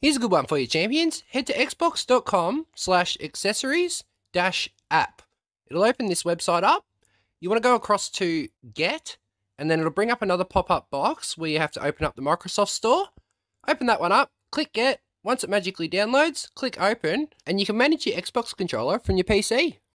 Here's a good one for you, champions. Head to xbox.com slash accessories dash app. It'll open this website up. You want to go across to get, and then it'll bring up another pop-up box where you have to open up the Microsoft Store. Open that one up, click get. Once it magically downloads, click open, and you can manage your Xbox controller from your PC.